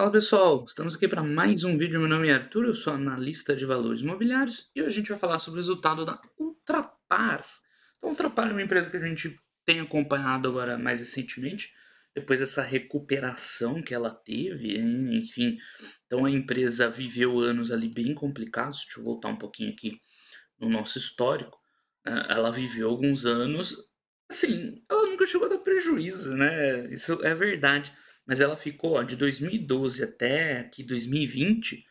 Fala pessoal, estamos aqui para mais um vídeo. Meu nome é Arthur, eu sou analista de valores imobiliários e hoje a gente vai falar sobre o resultado da Ultrapar. Então, Ultrapar é uma empresa que a gente tem acompanhado agora mais recentemente, depois dessa recuperação que ela teve, enfim. Então, a empresa viveu anos ali bem complicados. Deixa eu voltar um pouquinho aqui no nosso histórico. É, ela viveu alguns anos, assim, ela nunca chegou a dar prejuízo, né? Isso é verdade mas ela ficou ó, de 2012 até aqui 2020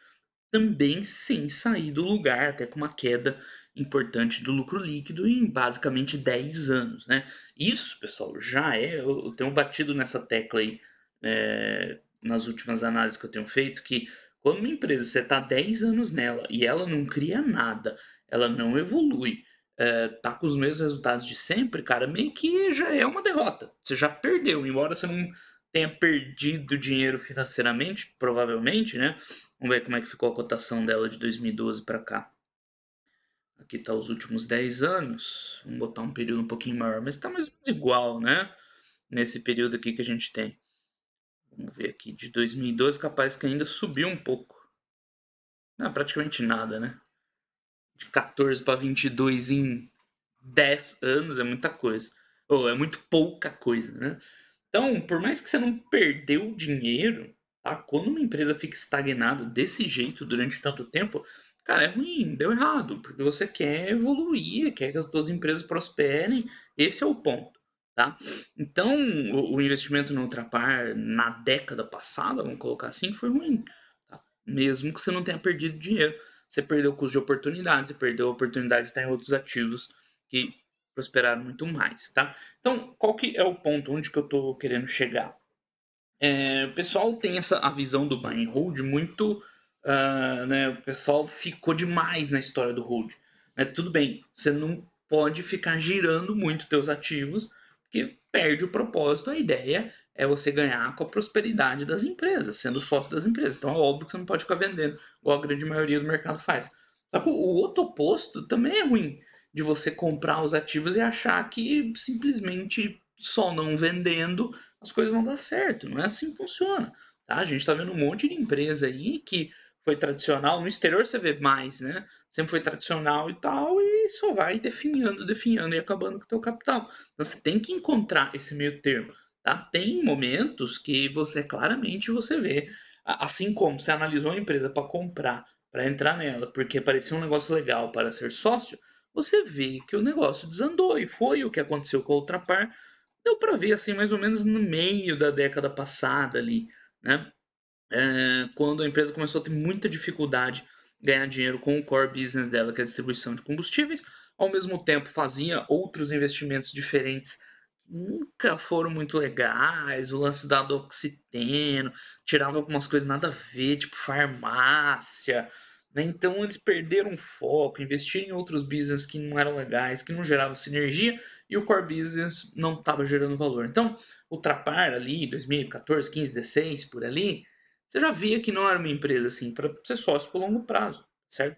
também sem sair do lugar, até com uma queda importante do lucro líquido em basicamente 10 anos. Né? Isso, pessoal, já é. Eu tenho batido nessa tecla aí é, nas últimas análises que eu tenho feito, que quando uma empresa você está 10 anos nela e ela não cria nada, ela não evolui, é, tá com os mesmos resultados de sempre, cara, meio que já é uma derrota. Você já perdeu, embora você não tenha perdido dinheiro financeiramente, provavelmente, né? Vamos ver como é que ficou a cotação dela de 2012 para cá. Aqui tá os últimos 10 anos. Vamos botar um período um pouquinho maior, mas está mais ou menos igual, né? Nesse período aqui que a gente tem. Vamos ver aqui, de 2012, capaz que ainda subiu um pouco. Não, praticamente nada, né? De 14 para 22 em 10 anos é muita coisa. Ou oh, é muito pouca coisa, né? Então, por mais que você não perdeu dinheiro, tá? quando uma empresa fica estagnada desse jeito durante tanto tempo, cara, é ruim, deu errado, porque você quer evoluir, quer que as duas empresas prosperem, esse é o ponto. Tá? Então, o investimento no Ultrapar na década passada, vamos colocar assim, foi ruim. Tá? Mesmo que você não tenha perdido dinheiro. Você perdeu o custo de oportunidade, você perdeu a oportunidade de estar em outros ativos que prosperar muito mais, tá? Então, qual que é o ponto onde que eu tô querendo chegar? É, o pessoal tem essa a visão do buy and hold muito, uh, né? O pessoal ficou demais na história do hold. Né? Tudo bem, você não pode ficar girando muito teus ativos, porque perde o propósito. A ideia é você ganhar com a prosperidade das empresas, sendo sócio das empresas. Então, é óbvio que você não pode ficar vendendo, igual a grande maioria do mercado faz. Só que o outro oposto também é ruim de você comprar os ativos e achar que simplesmente só não vendendo as coisas vão dar certo. Não é assim que funciona. Tá? A gente está vendo um monte de empresa aí que foi tradicional, no exterior você vê mais, né? Sempre foi tradicional e tal, e só vai definhando, definhando e acabando com o teu capital. Então você tem que encontrar esse meio termo. Tá? Tem momentos que você claramente você vê, assim como você analisou a empresa para comprar, para entrar nela, porque parecia um negócio legal para ser sócio, você vê que o negócio desandou e foi o que aconteceu com a Ultrapar. Deu para ver assim mais ou menos no meio da década passada ali, né? É, quando a empresa começou a ter muita dificuldade ganhar dinheiro com o core business dela, que é a distribuição de combustíveis, ao mesmo tempo fazia outros investimentos diferentes que nunca foram muito legais, o lance da doxiteno, tirava algumas coisas nada a ver, tipo farmácia, né? Então eles perderam foco, investiram em outros business que não eram legais, que não geravam sinergia e o core business não estava gerando valor. Então, ultrapar ali, 2014, 15, 16, por ali, você já via que não era uma empresa assim para ser sócio por longo prazo, certo?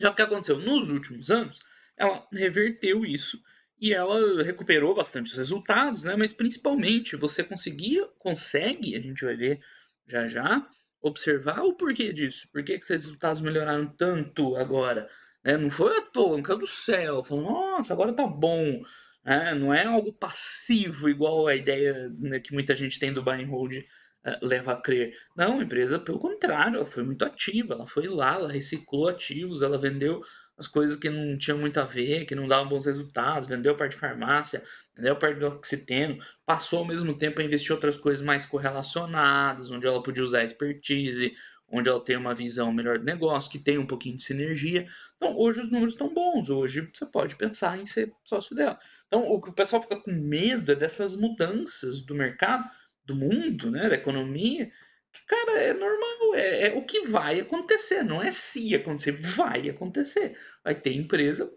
Já que aconteceu nos últimos anos, ela reverteu isso e ela recuperou bastante os resultados, né? Mas principalmente você conseguia, consegue, a gente vai ver já já, observar o porquê disso. Por que, que esses resultados melhoraram tanto agora? Né, não foi à toa, não caiu do céu. Falou, nossa, agora tá bom. Né, não é algo passivo, igual a ideia né, que muita gente tem do buy and hold uh, leva a crer. Não, a empresa, pelo contrário, ela foi muito ativa. Ela foi lá, ela reciclou ativos, ela vendeu as coisas que não tinham muito a ver, que não davam bons resultados, vendeu parte de farmácia, vendeu parte do oxiteno, passou ao mesmo tempo a investir outras coisas mais correlacionadas, onde ela podia usar expertise, onde ela tem uma visão melhor do negócio, que tem um pouquinho de sinergia. Então, hoje os números estão bons, hoje você pode pensar em ser sócio dela. Então, o que o pessoal fica com medo é dessas mudanças do mercado, do mundo, né, da economia, Cara, é normal, é, é, o que vai acontecer, não é se acontecer, vai acontecer. Vai ter empresa,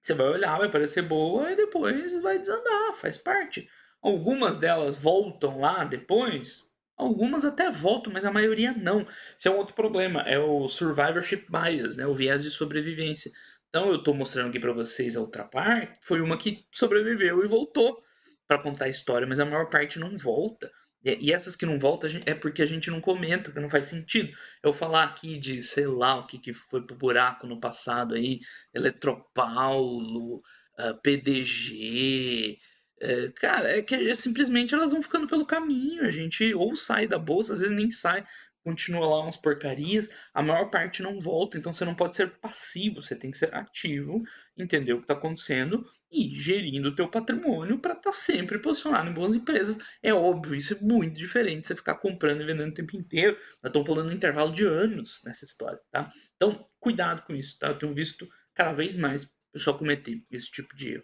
você vai olhar, vai parecer boa e depois vai desandar, faz parte. Algumas delas voltam lá depois, algumas até voltam, mas a maioria não. Esse é um outro problema, é o survivorship bias, né, o viés de sobrevivência. Então eu estou mostrando aqui para vocês a outra parte foi uma que sobreviveu e voltou para contar a história, mas a maior parte não volta. E essas que não voltam é porque a gente não comenta, porque não faz sentido. Eu falar aqui de, sei lá, o que, que foi pro buraco no passado aí, Eletropaulo, ah, PDG. Eh, cara, é que é simplesmente elas vão ficando pelo caminho. A gente ou sai da bolsa, às vezes nem sai, continua lá umas porcarias, a maior parte não volta. Então você não pode ser passivo, você tem que ser ativo, entender o que está acontecendo e gerindo o teu patrimônio para estar tá sempre posicionado em boas empresas. É óbvio, isso é muito diferente você ficar comprando e vendendo o tempo inteiro. Nós estamos falando de um intervalo de anos nessa história, tá? Então, cuidado com isso, tá? Eu tenho visto cada vez mais pessoas pessoal cometer esse tipo de erro.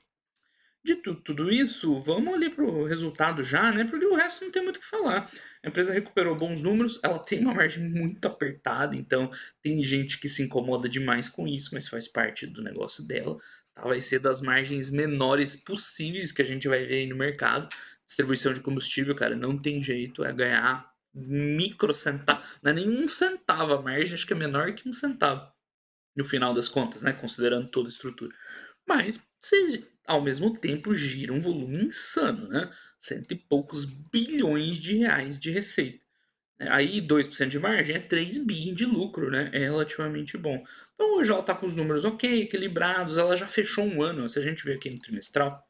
Dito tudo isso, vamos ali para o resultado já, né? Porque o resto não tem muito o que falar. A empresa recuperou bons números, ela tem uma margem muito apertada, então tem gente que se incomoda demais com isso, mas faz parte do negócio dela vai ser das margens menores possíveis que a gente vai ver aí no mercado. Distribuição de combustível, cara, não tem jeito, é ganhar micro centavo, não é nenhum centavo a margem, acho que é menor que um centavo no final das contas, né, considerando toda a estrutura. Mas se ao mesmo tempo gira um volume insano, né, cento e poucos bilhões de reais de receita. Aí 2% de margem é 3 bi de lucro, né? É relativamente bom. Então hoje ela está com os números ok, equilibrados, ela já fechou um ano. Se a gente ver aqui no trimestral,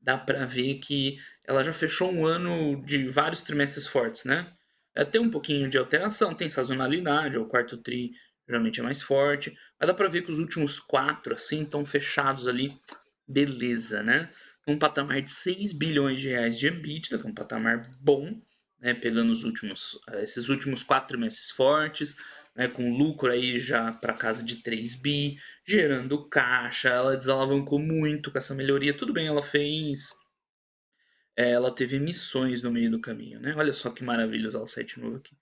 dá para ver que ela já fechou um ano de vários trimestres fortes, né? É, tem um pouquinho de alteração, tem sazonalidade, é o quarto tri geralmente é mais forte, mas dá para ver que os últimos quatro, assim, estão fechados ali, beleza, né? Um patamar de 6 bilhões de reais de EBITDA, que é um patamar bom, né, pegando os últimos, eh, esses últimos quatro meses fortes, né, com lucro aí já para casa de 3 bi, gerando caixa, ela desalavancou muito com essa melhoria. Tudo bem, ela fez. É, ela teve emissões no meio do caminho, né? Olha só que maravilha usar o site novo aqui.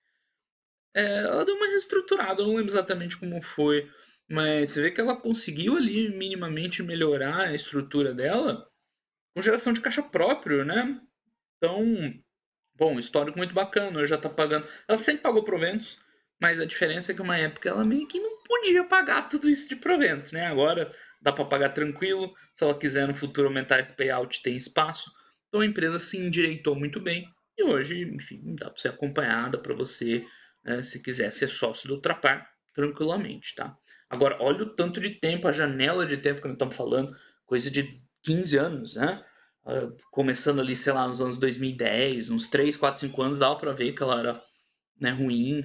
É, ela deu uma reestruturada, eu não lembro exatamente como foi, mas você vê que ela conseguiu ali minimamente melhorar a estrutura dela com geração de caixa próprio, né? Então, bom, histórico muito bacana, hoje já tá pagando. Ela sempre pagou proventos, mas a diferença é que uma época ela meio que não podia pagar tudo isso de provento, né? Agora dá para pagar tranquilo, se ela quiser no futuro aumentar esse payout, tem espaço. Então a empresa se endireitou muito bem e hoje, enfim, dá para ser acompanhada para você, né, se quiser ser sócio do Ultrapar, tranquilamente, tá? Agora, olha o tanto de tempo, a janela de tempo que nós estamos falando, coisa de 15 anos, né? Ah, começando ali, sei lá, nos anos 2010, uns 3, 4, 5 anos, dava para ver que ela era né, ruim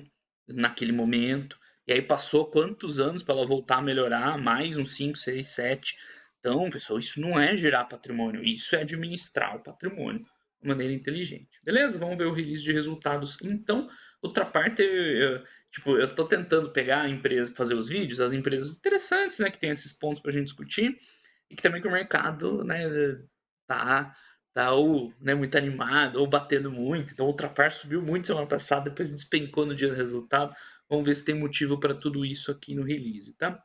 naquele momento. E aí passou quantos anos para ela voltar a melhorar? Mais uns 5, 6, 7. Então, pessoal, isso não é gerar patrimônio, isso é administrar o patrimônio de maneira inteligente. Beleza? Vamos ver o release de resultados. Então, outra parte, eu, tipo, eu tô tentando pegar a empresa fazer os vídeos, as empresas interessantes, né, que tem esses pontos para a gente discutir, e que também que o mercado, né, tá, tá ou né, muito animado, ou batendo muito. Então, outra parte subiu muito semana passada, depois despencou no dia do resultado. Vamos ver se tem motivo para tudo isso aqui no release, tá?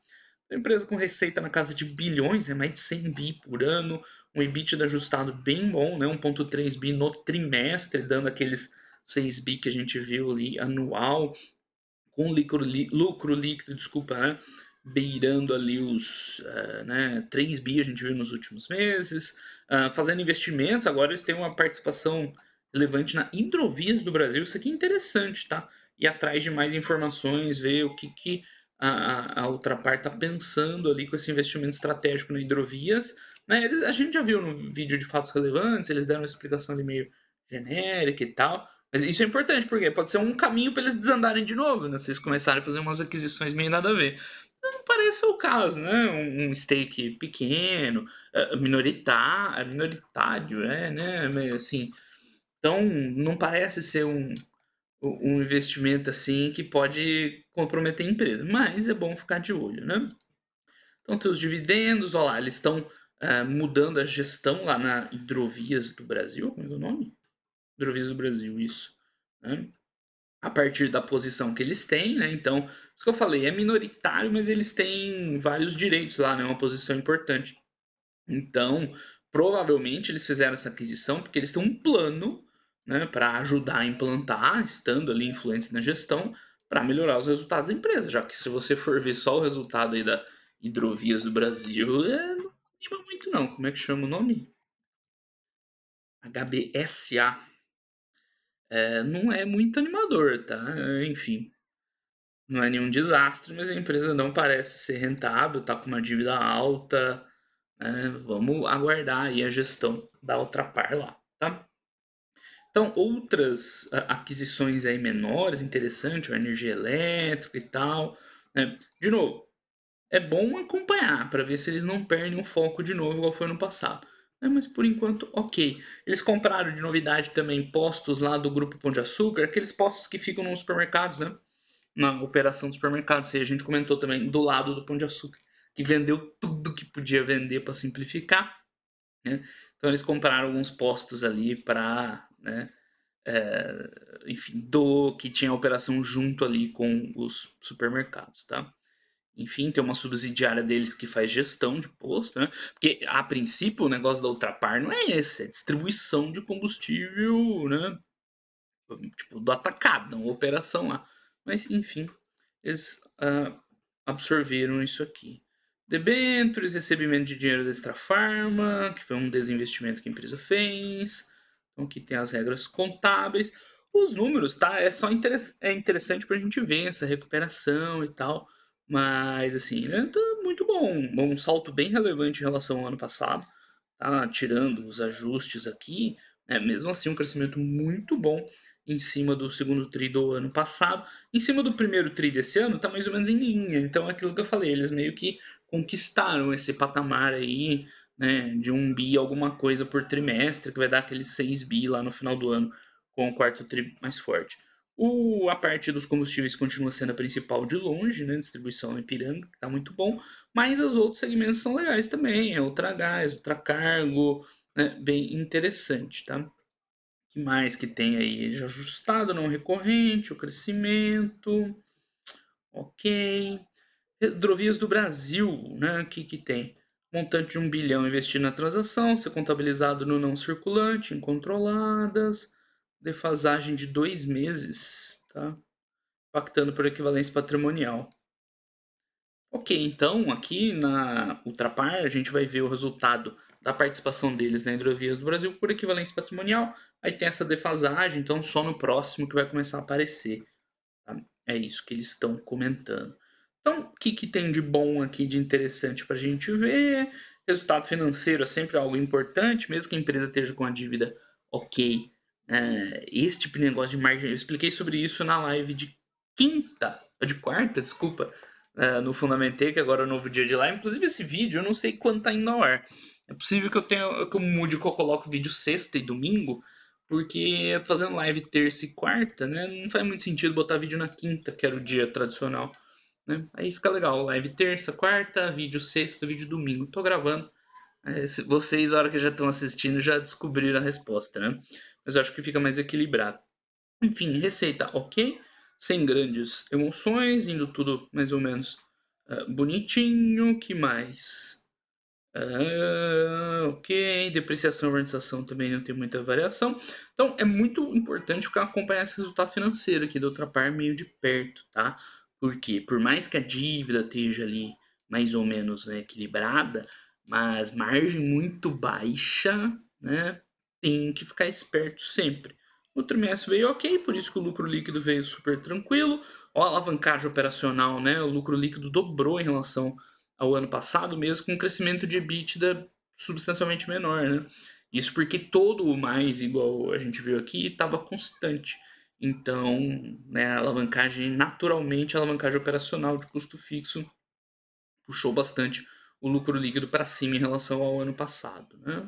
Uma empresa com receita na casa de bilhões, né, mais de 100 bi por ano, um EBITDA ajustado bem bom, né, 1.3 bi no trimestre, dando aqueles 6 bi que a gente viu ali anual, com lucro, lucro líquido, desculpa, né, beirando ali os uh, né, 3 bi a gente viu nos últimos meses, uh, fazendo investimentos, agora eles têm uma participação relevante na Hidrovias do Brasil, isso aqui é interessante, tá? E atrás de mais informações, ver o que, que a, a parte está pensando ali com esse investimento estratégico na Hidrovias. Né? Eles, a gente já viu no vídeo de fatos relevantes, eles deram uma explicação ali meio genérica e tal, mas isso é importante, porque pode ser um caminho para eles desandarem de novo, né? Se eles começarem a fazer umas aquisições meio nada a ver não parece o caso, né? Um, um stake pequeno, eh, minoritário é minoritário, é, né? Assim, então, não parece ser um, um investimento assim que pode comprometer a empresa, mas é bom ficar de olho, né? Então, tem os dividendos, olha lá, eles estão uh, mudando a gestão lá na Hidrovias do Brasil, como é, é o nome? Hidrovias do Brasil, isso. Né? a partir da posição que eles têm, né? Então, isso que eu falei, é minoritário, mas eles têm vários direitos lá, né? É uma posição importante. Então, provavelmente eles fizeram essa aquisição porque eles têm um plano, né, para ajudar a implantar, estando ali influentes na gestão, para melhorar os resultados da empresa, já que se você for ver só o resultado aí da Hidrovias do Brasil, é, não anima muito não. Como é que chama o nome? HBSA, é, não é muito animador, tá? É, enfim, não é nenhum desastre, mas a empresa não parece ser rentável, tá com uma dívida alta. Né? Vamos aguardar aí a gestão da par lá, tá? Então, outras aquisições aí menores, interessante, a energia elétrica e tal. Né? De novo, é bom acompanhar para ver se eles não perdem o foco de novo, igual foi no passado. É, mas por enquanto, ok. Eles compraram de novidade também postos lá do Grupo Pão de Açúcar, aqueles postos que ficam nos supermercados, né? Na operação dos supermercados, a gente comentou também do lado do Pão de Açúcar, que vendeu tudo que podia vender para simplificar. Né? Então eles compraram alguns postos ali para, né, é, enfim, do que tinha a operação junto ali com os supermercados, tá? enfim, tem uma subsidiária deles que faz gestão de posto, né? Porque a princípio o negócio da Ultrapar não é esse, é distribuição de combustível, né? Tipo, do atacado, uma operação lá. Mas, enfim, eles uh, absorveram isso aqui. Debentures, recebimento de dinheiro da Extra Farma, que foi um desinvestimento que a empresa fez. Então aqui tem as regras contábeis. Os números, tá? É só inter é interessante para a gente ver essa recuperação e tal. Mas, assim, né, tá muito bom. Um salto bem relevante em relação ao ano passado, tá? Tirando os ajustes aqui, né? mesmo assim, um crescimento muito bom em cima do segundo tri do ano passado. Em cima do primeiro tri desse ano, tá mais ou menos em linha. Então, é aquilo que eu falei, eles meio que conquistaram esse patamar aí, né? De um bi alguma coisa por trimestre, que vai dar aqueles 6 bi lá no final do ano com o quarto tri mais forte. O, a parte dos combustíveis continua sendo a principal de longe, né? Distribuição Ipiranga, que tá muito bom. Mas os outros segmentos são legais também. É Ultragás, Ultracargo, né? Bem interessante, tá? O que mais que tem aí? De ajustado, não recorrente, o crescimento. Ok. Hidrovias do Brasil, né? O que que tem? Montante de um bilhão investido na transação, ser contabilizado no não circulante, incontroladas defasagem de dois meses, tá? Pactando por equivalência patrimonial. Ok, então aqui na Ultrapar a gente vai ver o resultado da participação deles na Hidrovias do Brasil por equivalência patrimonial. Aí tem essa defasagem, então só no próximo que vai começar a aparecer. Tá? É isso que eles estão comentando. Então, o que, que tem de bom aqui, de interessante para a gente ver? Resultado financeiro é sempre algo importante, mesmo que a empresa esteja com a dívida ok é, esse tipo de negócio de margem. Eu expliquei sobre isso na live de quinta, de quarta, desculpa, é, no Fundamentei, que agora é o novo dia de live. Inclusive, esse vídeo eu não sei quando tá indo ao ar. É possível que eu tenha que eu mude que eu coloco vídeo sexta e domingo, porque eu tô fazendo live terça e quarta, né? Não faz muito sentido botar vídeo na quinta, que era o dia tradicional. Né? Aí fica legal, live terça, quarta, vídeo sexta, vídeo domingo. Tô gravando. É, vocês, a hora que já estão assistindo, já descobriram a resposta, né? mas acho que fica mais equilibrado. Hum. Enfim, receita ok, sem grandes emoções, indo tudo mais ou menos uh, bonitinho. que mais? Uh, ok, depreciação e amortização também não tem muita variação. Então é muito importante ficar acompanhando esse resultado financeiro aqui da parte meio de perto, tá? Porque por mais que a dívida esteja ali mais ou menos né, equilibrada, mas margem muito baixa, né? tem que ficar esperto sempre. O trimestre veio ok, por isso que o lucro líquido veio super tranquilo. a alavancagem operacional, né? O lucro líquido dobrou em relação ao ano passado, mesmo com um crescimento de EBITDA substancialmente menor, né? Isso porque todo o mais, igual a gente viu aqui, estava constante. Então, né, a alavancagem, naturalmente, a alavancagem operacional de custo fixo puxou bastante o lucro líquido para cima em relação ao ano passado. Né?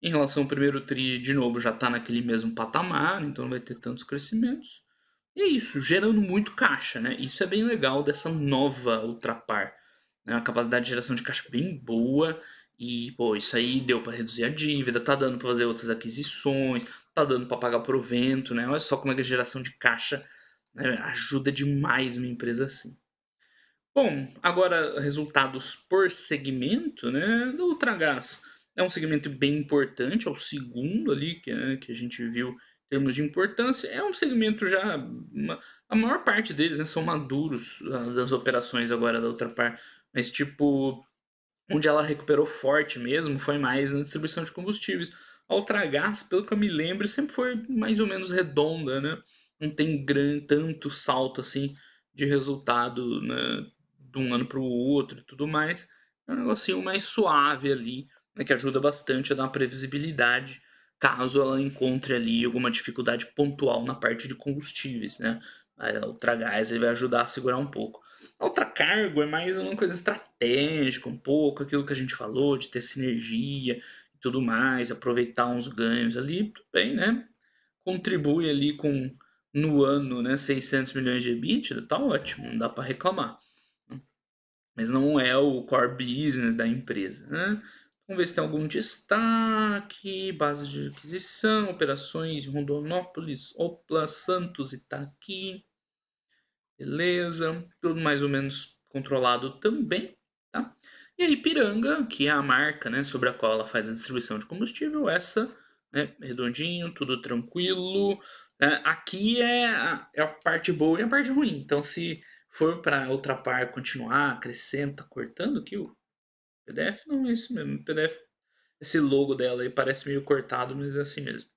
Em relação ao primeiro TRI, de novo, já está naquele mesmo patamar, então não vai ter tantos crescimentos. E é isso, gerando muito caixa, né? Isso é bem legal dessa nova Ultrapar. Né? Uma capacidade de geração de caixa bem boa. E, pô, isso aí deu para reduzir a dívida, tá dando para fazer outras aquisições, tá dando para pagar provento, né? Olha só como é que a geração de caixa né? ajuda demais uma empresa assim. Bom, agora resultados por segmento, né? Do Ultragás. É um segmento bem importante, é o segundo ali que, né, que a gente viu em termos de importância. É um segmento já. Uma, a maior parte deles né, são maduros ah, das operações agora da outra par. Mas, tipo, onde ela recuperou forte mesmo foi mais na distribuição de combustíveis. A Ultragás, pelo que eu me lembro, sempre foi mais ou menos redonda, né? Não tem gran, tanto salto assim de resultado né, de um ano para o outro e tudo mais. É um negocinho mais suave ali né, que ajuda bastante a dar uma previsibilidade caso ela encontre ali alguma dificuldade pontual na parte de combustíveis, né? A Ultragás ele vai ajudar a segurar um pouco. A Ultracargo é mais uma coisa estratégica, um pouco aquilo que a gente falou de ter sinergia e tudo mais, aproveitar uns ganhos ali, tudo bem, né? Contribui ali com no ano, né, 600 milhões de EBITDA, tá ótimo, não dá para reclamar. Mas não é o core business da empresa, né? Vamos ver se tem algum destaque, base de aquisição, operações Rondonópolis, Opla, Santos, aqui Beleza, tudo mais ou menos controlado também, tá? E aí piranga que é a marca né, sobre a qual ela faz a distribuição de combustível, essa, né, redondinho, tudo tranquilo. Né? Aqui é a, é a parte boa e a parte ruim. Então, se for para outra parte continuar, acrescenta, cortando, que o PDF não é isso mesmo. PDF, esse logo dela aí parece meio cortado, mas é assim mesmo.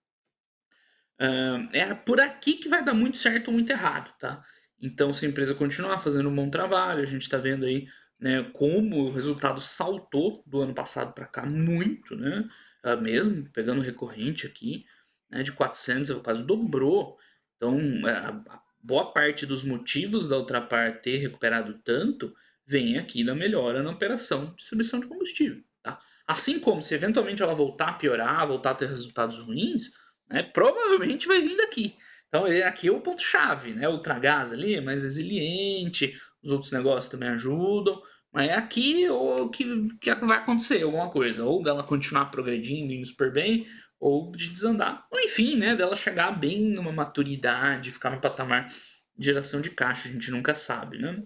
Uh, é por aqui que vai dar muito certo ou muito errado, tá? Então, se a empresa continuar fazendo um bom trabalho, a gente está vendo aí né, como o resultado saltou do ano passado para cá muito, né? Ah, mesmo, pegando recorrente aqui, né, de 400, quase é dobrou. Então, é, a, boa parte dos motivos da Ultrapar ter recuperado tanto vem aqui na melhora na operação de distribuição de combustível. Tá? Assim como se eventualmente ela voltar a piorar, voltar a ter resultados ruins, né, provavelmente vai vir daqui. Então é, aqui é o ponto-chave, né? Ultragás ali é mais resiliente, os outros negócios também ajudam, mas é aqui ou que, que vai acontecer alguma coisa, ou dela continuar progredindo, indo super bem, ou de desandar, ou enfim, né? Dela chegar bem numa maturidade, ficar no patamar de geração de caixa, a gente nunca sabe, né?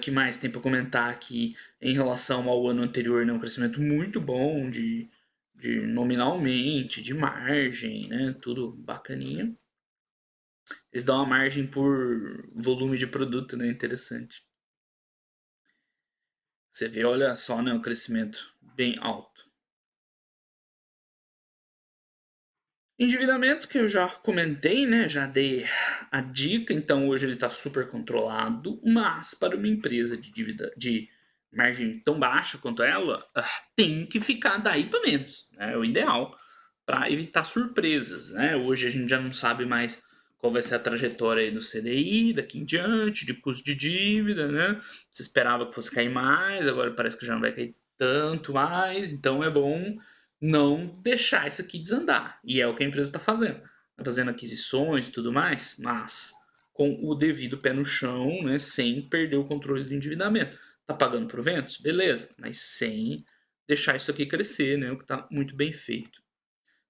que mais tem para comentar aqui em relação ao ano anterior? Né? Um crescimento muito bom de, de nominalmente, de margem, né? tudo bacaninha. Eles dão uma margem por volume de produto, né? Interessante. Você vê, olha só, né? Um crescimento bem alto. Endividamento que eu já comentei, né? Já dei a dica, então hoje ele está super controlado, mas para uma empresa de dívida de margem tão baixa quanto ela, ah, tem que ficar daí para menos, né? É o ideal para evitar surpresas, né? Hoje a gente já não sabe mais qual vai ser a trajetória do CDI daqui em diante, de custo de dívida, né? Se esperava que fosse cair mais, agora parece que já não vai cair tanto mais, então é bom não deixar isso aqui desandar. E é o que a empresa está fazendo. Está fazendo aquisições e tudo mais, mas com o devido pé no chão, né, sem perder o controle do endividamento. Está pagando proventos? Beleza, mas sem deixar isso aqui crescer, né, o que está muito bem feito.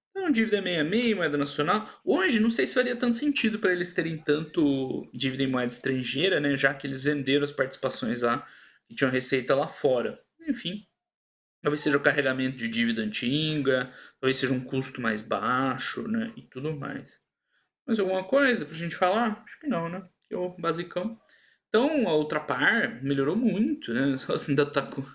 Então, dívida é meia-meia, moeda nacional. Hoje, não sei se faria tanto sentido para eles terem tanto dívida em moeda estrangeira, né, já que eles venderam as participações lá que tinham receita lá fora. Enfim, Talvez seja o carregamento de dívida antiga, talvez seja um custo mais baixo, né? E tudo mais. Mas alguma coisa pra gente falar? Acho que não, né? Que é o basicão. Então, a Ultrapar melhorou muito, né? Só ainda tá com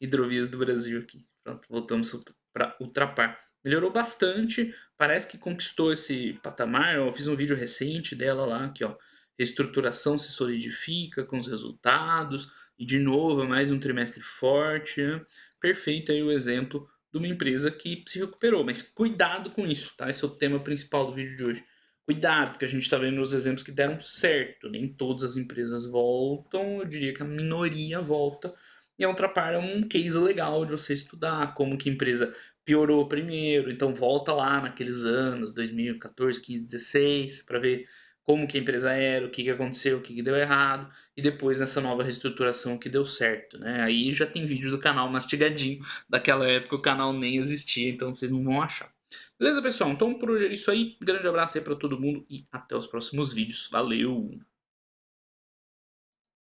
hidrovias do Brasil aqui. Pronto, voltamos para Ultrapar. Melhorou bastante, parece que conquistou esse patamar. Eu fiz um vídeo recente dela lá, aqui, ó. Reestruturação se solidifica com os resultados. E de novo, mais um trimestre forte. Né? perfeito aí o exemplo de uma empresa que se recuperou. Mas cuidado com isso, tá? Esse é o tema principal do vídeo de hoje. Cuidado, porque a gente está vendo os exemplos que deram certo. Nem todas as empresas voltam, eu diria que a minoria volta. E a Ultrapar é um case legal de você estudar como que a empresa piorou primeiro. Então volta lá naqueles anos, 2014, 15, 16, para ver como que a empresa era, o que, que aconteceu, o que, que deu errado, e depois nessa nova reestruturação que deu certo, né? Aí já tem vídeo do canal mastigadinho, daquela época o canal nem existia, então vocês não vão achar. Beleza, pessoal? Então por hoje é isso aí, grande abraço aí para todo mundo e até os próximos vídeos. Valeu!